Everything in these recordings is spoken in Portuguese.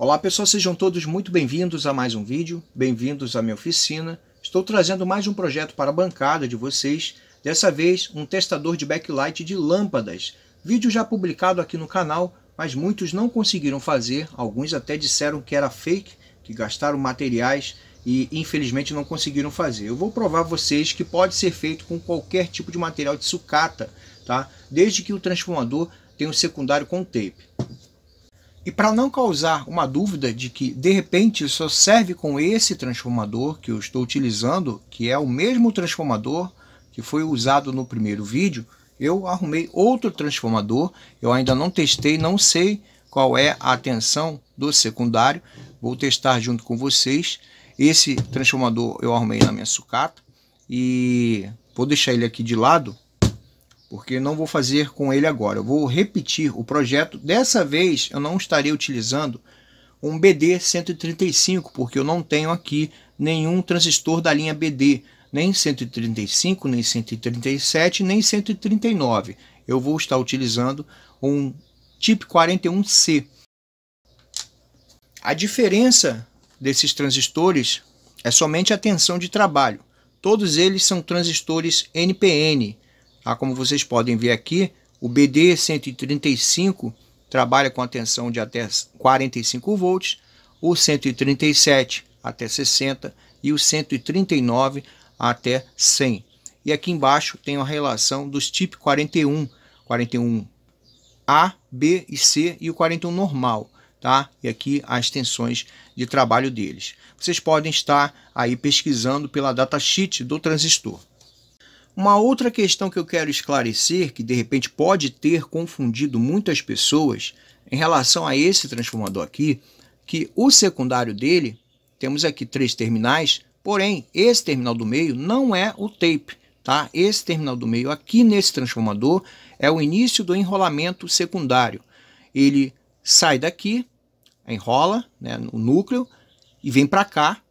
Olá pessoal, sejam todos muito bem-vindos a mais um vídeo, bem-vindos à minha oficina. Estou trazendo mais um projeto para a bancada de vocês, dessa vez um testador de backlight de lâmpadas. Vídeo já publicado aqui no canal, mas muitos não conseguiram fazer, alguns até disseram que era fake, que gastaram materiais e infelizmente não conseguiram fazer. Eu vou provar a vocês que pode ser feito com qualquer tipo de material de sucata, tá? desde que o transformador tenha o secundário com tape. E para não causar uma dúvida de que de repente só serve com esse transformador que eu estou utilizando, que é o mesmo transformador que foi usado no primeiro vídeo, eu arrumei outro transformador, eu ainda não testei, não sei qual é a tensão do secundário, vou testar junto com vocês. Esse transformador eu arrumei na minha sucata e vou deixar ele aqui de lado porque não vou fazer com ele agora. Eu vou repetir o projeto. Dessa vez eu não estarei utilizando um BD135, porque eu não tenho aqui nenhum transistor da linha BD, nem 135, nem 137, nem 139. Eu vou estar utilizando um TIP 41C. A diferença desses transistores é somente a tensão de trabalho. Todos eles são transistores NPN, ah, como vocês podem ver aqui, o BD 135 trabalha com a tensão de até 45 volts, o 137 até 60 e o 139 até 100. E aqui embaixo tem a relação dos TIP 41, 41 A, B e C e o 41 normal, tá? E aqui as tensões de trabalho deles. Vocês podem estar aí pesquisando pela datasheet do transistor. Uma outra questão que eu quero esclarecer, que de repente pode ter confundido muitas pessoas em relação a esse transformador aqui, que o secundário dele, temos aqui três terminais, porém esse terminal do meio não é o tape, tá? Esse terminal do meio aqui nesse transformador é o início do enrolamento secundário. Ele sai daqui, enrola né, no núcleo e vem para cá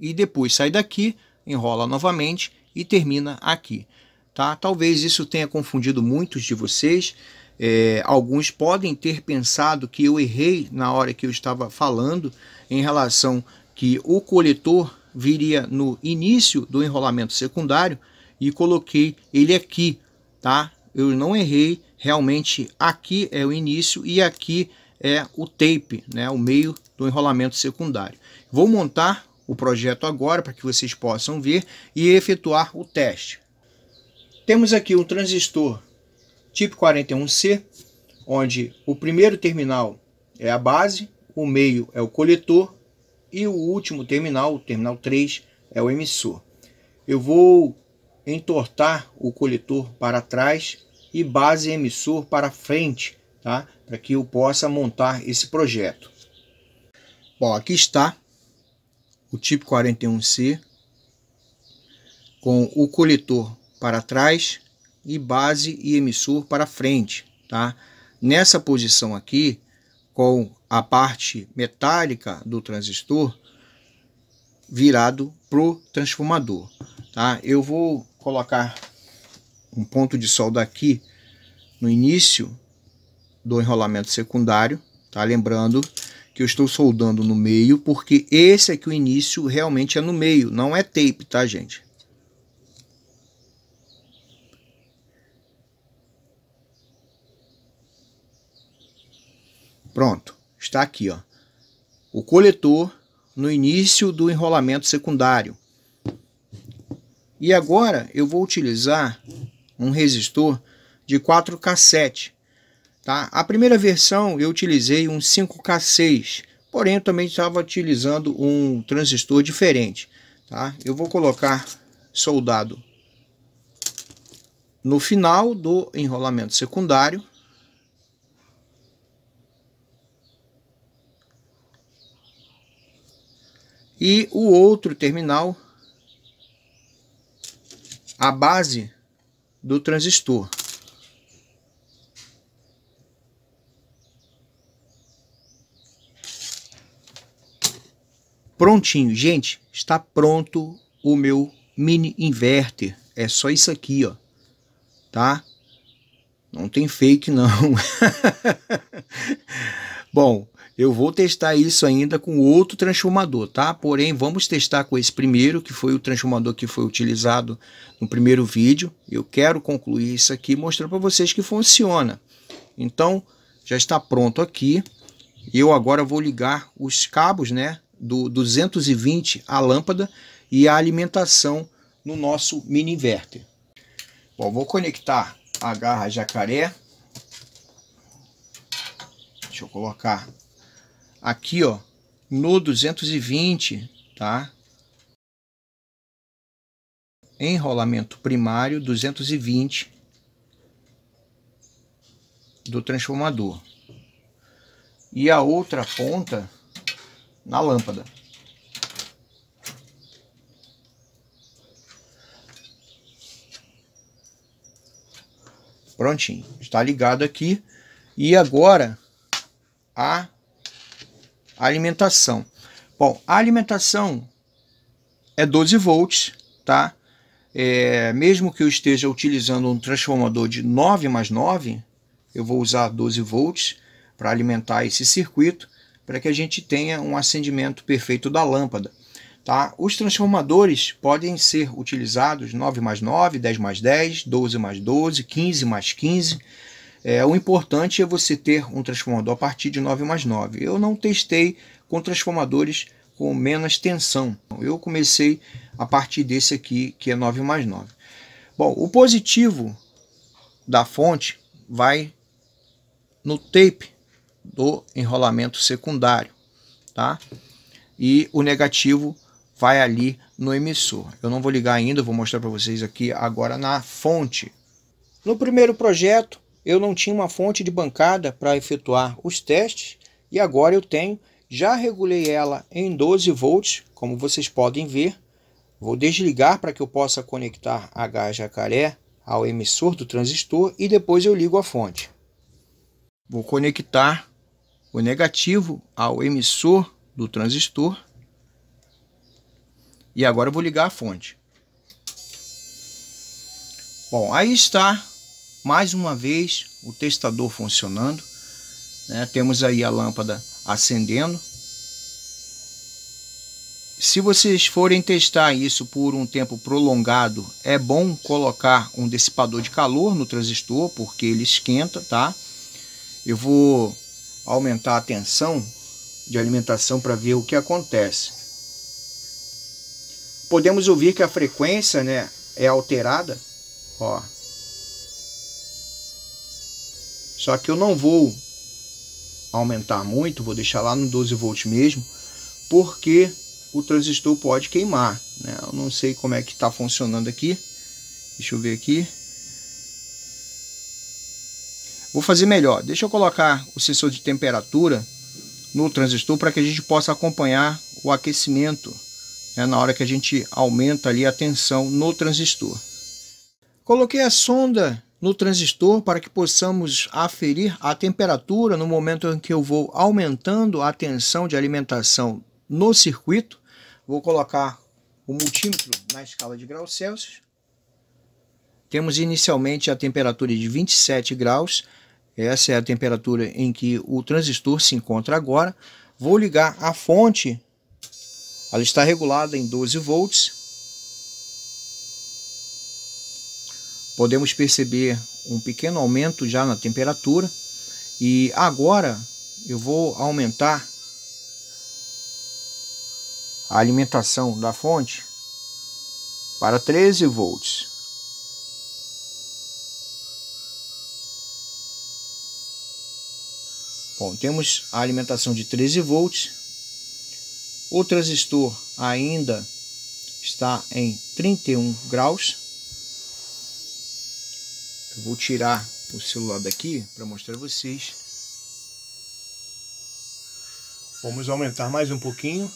e depois sai daqui, enrola novamente e termina aqui. Tá? Talvez isso tenha confundido muitos de vocês. É, alguns podem ter pensado que eu errei na hora que eu estava falando em relação que o coletor viria no início do enrolamento secundário e coloquei ele aqui, tá? Eu não errei, realmente aqui é o início e aqui é o tape, né? O meio do enrolamento secundário. Vou montar o projeto agora para que vocês possam ver e efetuar o teste. Temos aqui um transistor tipo 41C, onde o primeiro terminal é a base, o meio é o coletor e o último terminal, o terminal 3, é o emissor. Eu vou entortar o coletor para trás e base emissor para frente, tá? para que eu possa montar esse projeto. Bom, aqui está o tipo 41C, com o coletor para trás e base e emissor para frente, tá? Nessa posição aqui, com a parte metálica do transistor virado pro transformador, tá? Eu vou colocar um ponto de solda aqui no início do enrolamento secundário, tá? Lembrando que eu estou soldando no meio, porque esse aqui é o início realmente é no meio, não é tape, tá gente? Pronto, está aqui ó, o coletor no início do enrolamento secundário. E agora eu vou utilizar um resistor de 4K7 Tá? A primeira versão eu utilizei um 5K6, porém eu também estava utilizando um transistor diferente. Tá? Eu vou colocar soldado no final do enrolamento secundário. E o outro terminal, a base do transistor. prontinho. Gente, está pronto o meu mini inverter. É só isso aqui, ó. Tá? Não tem fake, não. Bom, eu vou testar isso ainda com outro transformador, tá? Porém, vamos testar com esse primeiro, que foi o transformador que foi utilizado no primeiro vídeo. Eu quero concluir isso aqui mostrar para vocês que funciona. Então, já está pronto aqui. Eu agora vou ligar os cabos, né? do 220 a lâmpada e a alimentação no nosso mini inverter. Bom, vou conectar a garra jacaré. Deixa eu colocar aqui, ó, no 220, tá? Enrolamento primário 220 do transformador. E a outra ponta na lâmpada. Prontinho, está ligado aqui. E agora a alimentação. Bom, a alimentação é 12 volts, tá? É, mesmo que eu esteja utilizando um transformador de 9 mais 9, eu vou usar 12 volts para alimentar esse circuito para que a gente tenha um acendimento perfeito da lâmpada. Tá? Os transformadores podem ser utilizados 9 mais 9, 10 mais 10, 12 mais 12, 15 mais 15. É, o importante é você ter um transformador a partir de 9 mais 9. Eu não testei com transformadores com menos tensão. Eu comecei a partir desse aqui, que é 9 mais 9. Bom, o positivo da fonte vai no tape do enrolamento secundário, tá? E o negativo vai ali no emissor. Eu não vou ligar ainda, vou mostrar para vocês aqui agora na fonte. No primeiro projeto, eu não tinha uma fonte de bancada para efetuar os testes e agora eu tenho. Já regulei ela em 12 volts, como vocês podem ver. Vou desligar para que eu possa conectar a gás jacaré ao emissor do transistor e depois eu ligo a fonte. Vou conectar o negativo ao emissor do transistor. E agora eu vou ligar a fonte. Bom, aí está mais uma vez o testador funcionando. Né? Temos aí a lâmpada acendendo. Se vocês forem testar isso por um tempo prolongado, é bom colocar um dissipador de calor no transistor, porque ele esquenta, tá? Eu vou aumentar a tensão de alimentação para ver o que acontece. Podemos ouvir que a frequência né, é alterada. Ó. Só que eu não vou aumentar muito, vou deixar lá no 12 volts mesmo, porque o transistor pode queimar. Né? Eu não sei como é que está funcionando aqui. Deixa eu ver aqui. Vou fazer melhor. Deixa eu colocar o sensor de temperatura no transistor para que a gente possa acompanhar o aquecimento né, na hora que a gente aumenta ali a tensão no transistor. Coloquei a sonda no transistor para que possamos aferir a temperatura no momento em que eu vou aumentando a tensão de alimentação no circuito. Vou colocar o multímetro na escala de graus Celsius. Temos inicialmente a temperatura de 27 graus essa é a temperatura em que o transistor se encontra agora. Vou ligar a fonte. Ela está regulada em 12 volts. Podemos perceber um pequeno aumento já na temperatura. E agora eu vou aumentar a alimentação da fonte para 13 volts. Bom, temos a alimentação de 13 volts. O transistor ainda está em 31 graus. Eu vou tirar o celular daqui para mostrar vocês. Vamos aumentar mais um pouquinho.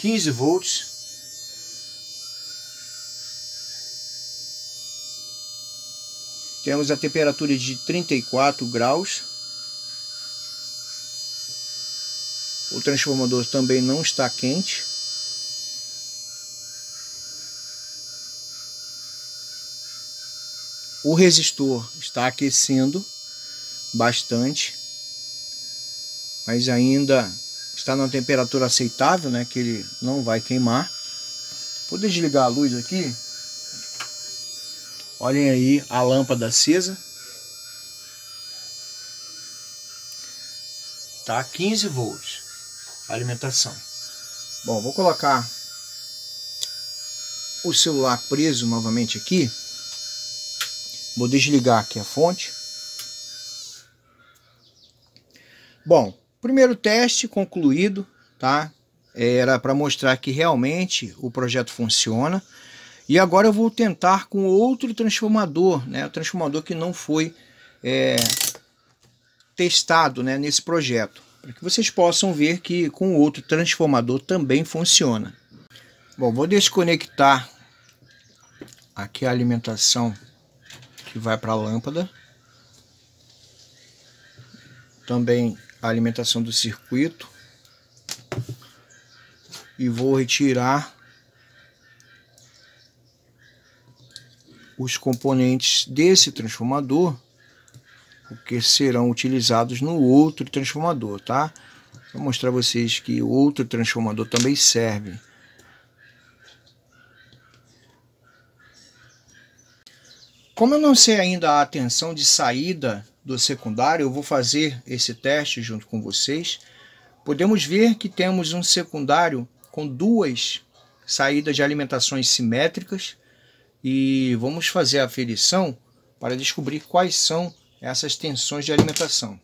15 volts. Temos a temperatura de 34 graus. O transformador também não está quente. O resistor está aquecendo bastante, mas ainda está numa temperatura aceitável, né? Que ele não vai queimar. Vou desligar a luz aqui. Olhem aí a lâmpada acesa. Tá 15 volts. Alimentação. Bom, vou colocar o celular preso novamente aqui. Vou desligar aqui a fonte. Bom, Primeiro teste concluído, tá? É, era para mostrar que realmente o projeto funciona. E agora eu vou tentar com outro transformador, né? O transformador que não foi é, testado né, nesse projeto. Para que vocês possam ver que com outro transformador também funciona. Bom, vou desconectar aqui a alimentação que vai para a lâmpada. Também a alimentação do circuito e vou retirar os componentes desse transformador porque serão utilizados no outro transformador, tá? Vou mostrar vocês que outro transformador também serve. Como eu não sei ainda a tensão de saída do secundário, eu vou fazer esse teste junto com vocês, podemos ver que temos um secundário com duas saídas de alimentações simétricas e vamos fazer a aferição para descobrir quais são essas tensões de alimentação.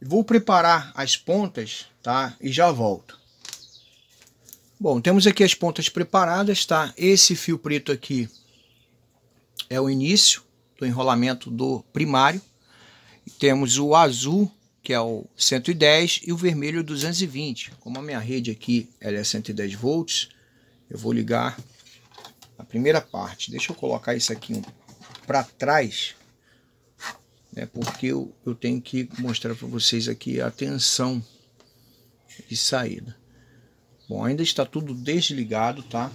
Vou preparar as pontas tá? e já volto. Bom, temos aqui as pontas preparadas, tá? Esse fio preto aqui é o início do enrolamento do primário. Temos o azul, que é o 110, e o vermelho 220. Como a minha rede aqui ela é 110 volts, eu vou ligar a primeira parte. Deixa eu colocar isso aqui para trás, né, porque eu, eu tenho que mostrar para vocês aqui a tensão de saída. Bom, ainda está tudo desligado, tá?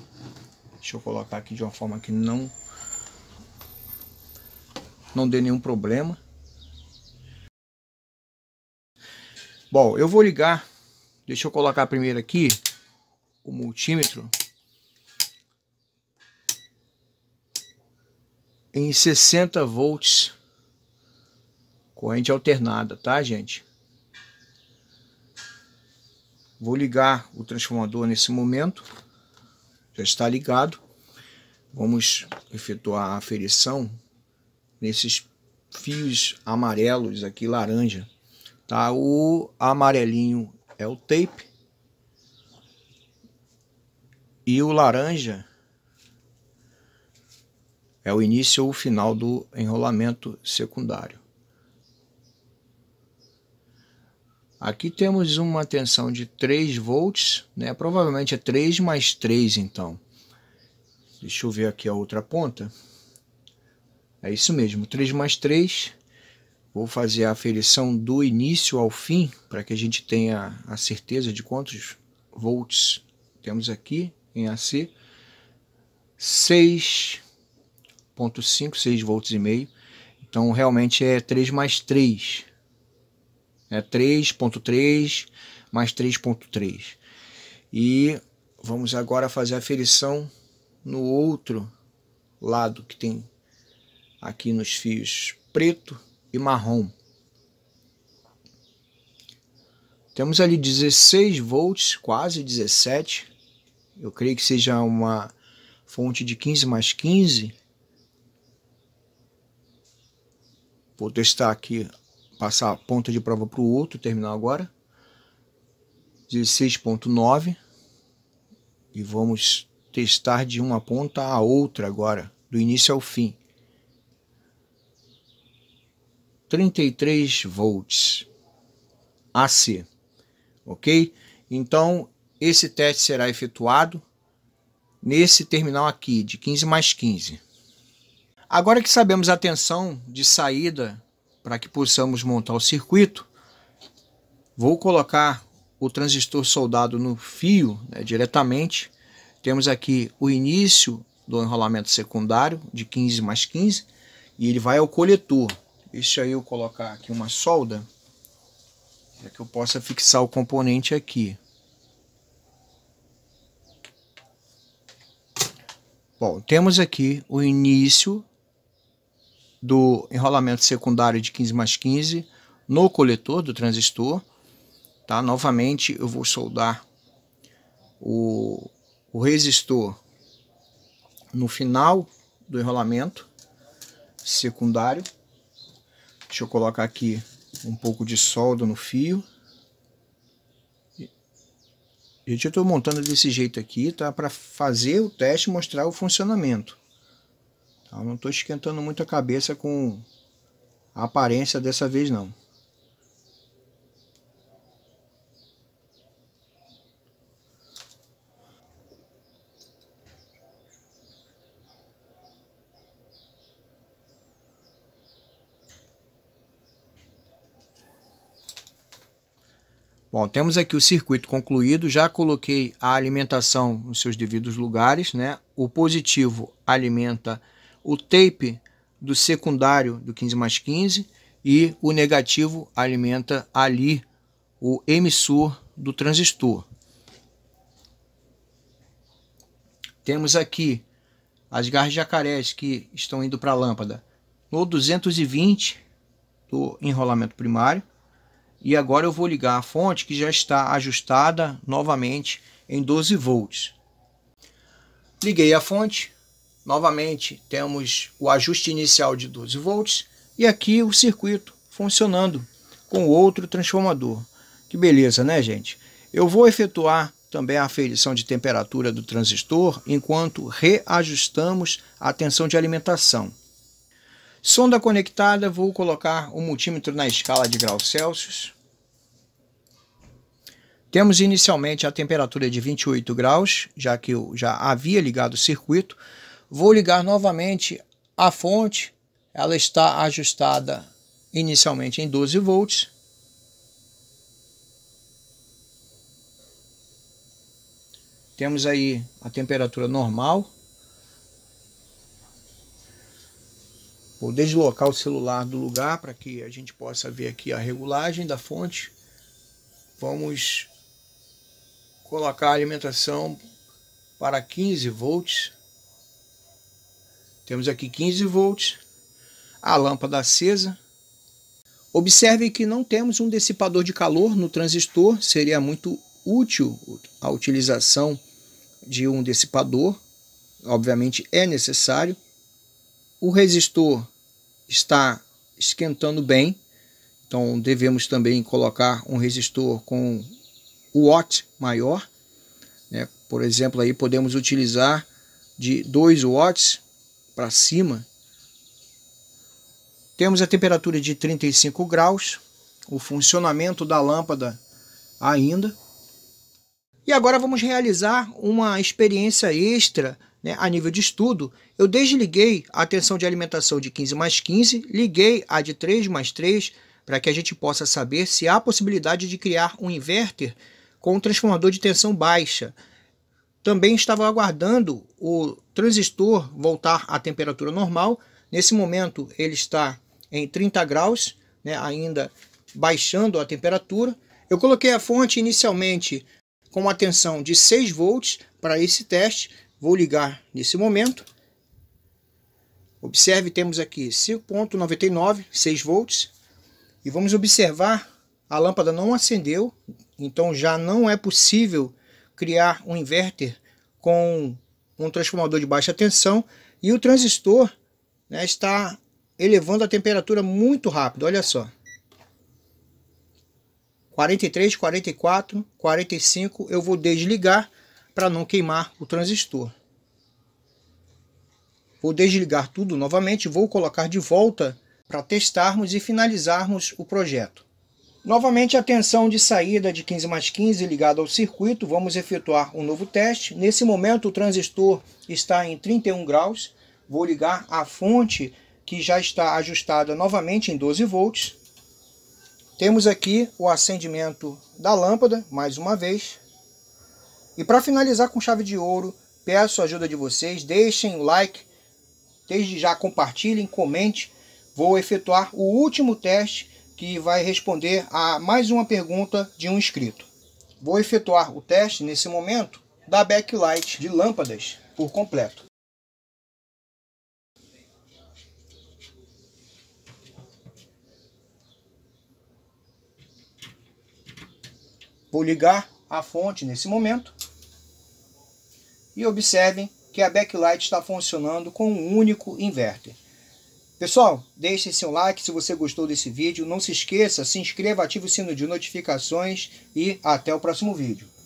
Deixa eu colocar aqui de uma forma que não, não dê nenhum problema. Bom, eu vou ligar. Deixa eu colocar primeiro aqui o multímetro em 60 volts corrente alternada, tá, gente? Vou ligar o transformador nesse momento. Já está ligado. Vamos efetuar a aferição nesses fios amarelos aqui, laranja. Tá? O amarelinho é o tape. E o laranja é o início ou o final do enrolamento secundário. Aqui temos uma tensão de 3 volts, né? provavelmente é 3 mais 3 então. Deixa eu ver aqui a outra ponta. É isso mesmo, 3 mais 3 Vou fazer a aferição do início ao fim, para que a gente tenha a certeza de quantos volts temos aqui em AC. 6.5, 6 volts e meio. Então realmente é 3 mais 3. É 3.3 mais 3.3. E vamos agora fazer a aferição no outro lado que tem aqui nos fios preto e marrom. Temos ali 16 volts, quase 17. Eu creio que seja uma fonte de 15 mais 15. Vou testar aqui, passar a ponta de prova para o outro terminal agora. 16.9 e vamos testar de uma ponta a outra agora, do início ao fim. 33 volts AC, ok? Então, esse teste será efetuado nesse terminal aqui, de 15 mais 15. Agora que sabemos a tensão de saída para que possamos montar o circuito, vou colocar o transistor soldado no fio né, diretamente. Temos aqui o início do enrolamento secundário de 15 mais 15 e ele vai ao coletor aí eu colocar aqui uma solda para que eu possa fixar o componente aqui. Bom, temos aqui o início do enrolamento secundário de 15 mais 15 no coletor do transistor. Tá? Novamente eu vou soldar o, o resistor no final do enrolamento secundário. Deixa eu colocar aqui um pouco de solda no fio. Gente, eu estou montando desse jeito aqui, tá? Para fazer o teste, mostrar o funcionamento. Tá? Não estou esquentando muito a cabeça com a aparência dessa vez, não. Bom, temos aqui o circuito concluído, já coloquei a alimentação nos seus devidos lugares, né? O positivo alimenta o tape do secundário do 15 mais 15 e o negativo alimenta ali o emissor do transistor. Temos aqui as garras jacarés que estão indo para a lâmpada no 220 do enrolamento primário e agora eu vou ligar a fonte que já está ajustada novamente em 12 volts. Liguei a fonte. Novamente temos o ajuste inicial de 12 volts e aqui o circuito funcionando com outro transformador. Que beleza, né, gente? Eu vou efetuar também a aferição de temperatura do transistor enquanto reajustamos a tensão de alimentação. Sonda conectada, vou colocar o multímetro na escala de graus Celsius. Temos inicialmente a temperatura de 28 graus, já que eu já havia ligado o circuito. Vou ligar novamente a fonte, ela está ajustada inicialmente em 12 volts. Temos aí a temperatura normal, Vou deslocar o celular do lugar para que a gente possa ver aqui a regulagem da fonte. Vamos colocar a alimentação para 15 volts. Temos aqui 15 volts, a lâmpada acesa. Observe que não temos um dissipador de calor no transistor, seria muito útil a utilização de um dissipador, obviamente é necessário. O resistor está esquentando bem, então devemos também colocar um resistor com watt maior, né? por exemplo, aí podemos utilizar de 2 watts para cima. Temos a temperatura de 35 graus, o funcionamento da lâmpada ainda. E agora vamos realizar uma experiência extra né, a nível de estudo, eu desliguei a tensão de alimentação de 15 mais 15, liguei a de 3 mais 3, para que a gente possa saber se há possibilidade de criar um inverter com um transformador de tensão baixa. Também estava aguardando o transistor voltar à temperatura normal. Nesse momento ele está em 30 graus, né, ainda baixando a temperatura. Eu coloquei a fonte inicialmente com uma tensão de 6 volts para esse teste, Vou ligar nesse momento. Observe, temos aqui 5.99, 6 volts. E vamos observar, a lâmpada não acendeu, então já não é possível criar um inverter com um transformador de baixa tensão. E o transistor né, está elevando a temperatura muito rápido, olha só. 43, 44, 45, eu vou desligar para não queimar o transistor. Vou desligar tudo novamente, vou colocar de volta para testarmos e finalizarmos o projeto. Novamente a tensão de saída de 15 mais 15 ligada ao circuito, vamos efetuar um novo teste. Nesse momento o transistor está em 31 graus, vou ligar a fonte que já está ajustada novamente em 12 volts. Temos aqui o acendimento da lâmpada, mais uma vez. E para finalizar com chave de ouro, peço a ajuda de vocês, deixem o like, desde já compartilhem, comente. Vou efetuar o último teste que vai responder a mais uma pergunta de um inscrito. Vou efetuar o teste nesse momento da backlight de lâmpadas por completo. Vou ligar a fonte nesse momento e observem que a backlight está funcionando com um único inverter. Pessoal, deixe seu like se você gostou desse vídeo. Não se esqueça, se inscreva, ative o sino de notificações e até o próximo vídeo.